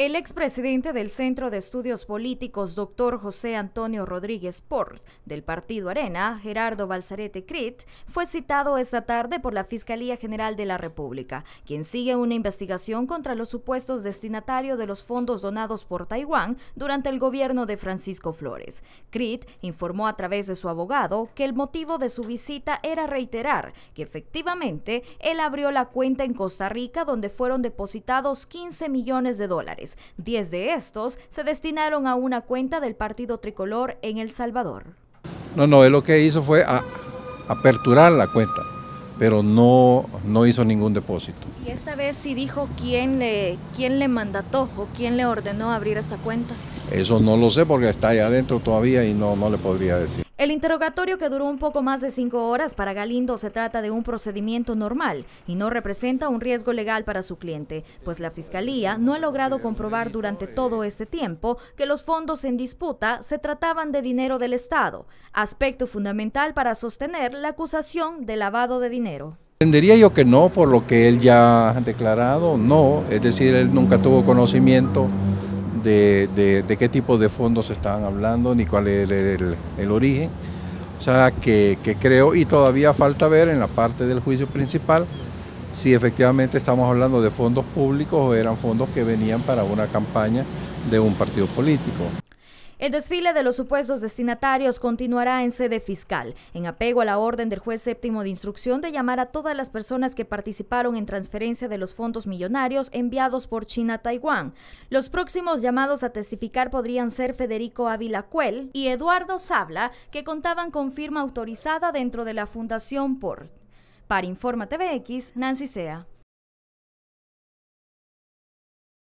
El expresidente del Centro de Estudios Políticos, doctor José Antonio Rodríguez Port, del Partido Arena, Gerardo Balsarete Crit, fue citado esta tarde por la Fiscalía General de la República, quien sigue una investigación contra los supuestos destinatarios de los fondos donados por Taiwán durante el gobierno de Francisco Flores. Crit informó a través de su abogado que el motivo de su visita era reiterar que efectivamente él abrió la cuenta en Costa Rica donde fueron depositados 15 millones de dólares Diez de estos se destinaron a una cuenta del Partido Tricolor en El Salvador. No, no, él lo que hizo fue a, aperturar la cuenta, pero no, no hizo ningún depósito. ¿Y esta vez sí dijo quién le, quién le mandató o quién le ordenó abrir esa cuenta? Eso no lo sé porque está ahí adentro todavía y no, no le podría decir. El interrogatorio que duró un poco más de cinco horas para Galindo se trata de un procedimiento normal y no representa un riesgo legal para su cliente, pues la Fiscalía no ha logrado comprobar durante todo este tiempo que los fondos en disputa se trataban de dinero del Estado, aspecto fundamental para sostener la acusación de lavado de dinero. Entendería yo que no, por lo que él ya ha declarado, no, es decir, él nunca tuvo conocimiento de, qué tipo de fondos estaban hablando, ni cuál era el, origen. O sea, que, creo, y todavía falta ver en la parte del juicio principal, si efectivamente estamos hablando de fondos públicos o eran fondos que venían para una campaña de un partido político. El desfile de los supuestos destinatarios continuará en sede fiscal, en apego a la orden del juez séptimo de instrucción de llamar a todas las personas que participaron en transferencia de los fondos millonarios enviados por China a Taiwán. Los próximos llamados a testificar podrían ser Federico Ávila y Eduardo Sabla, que contaban con firma autorizada dentro de la Fundación PORT. Para Informa TVX, Nancy Sea.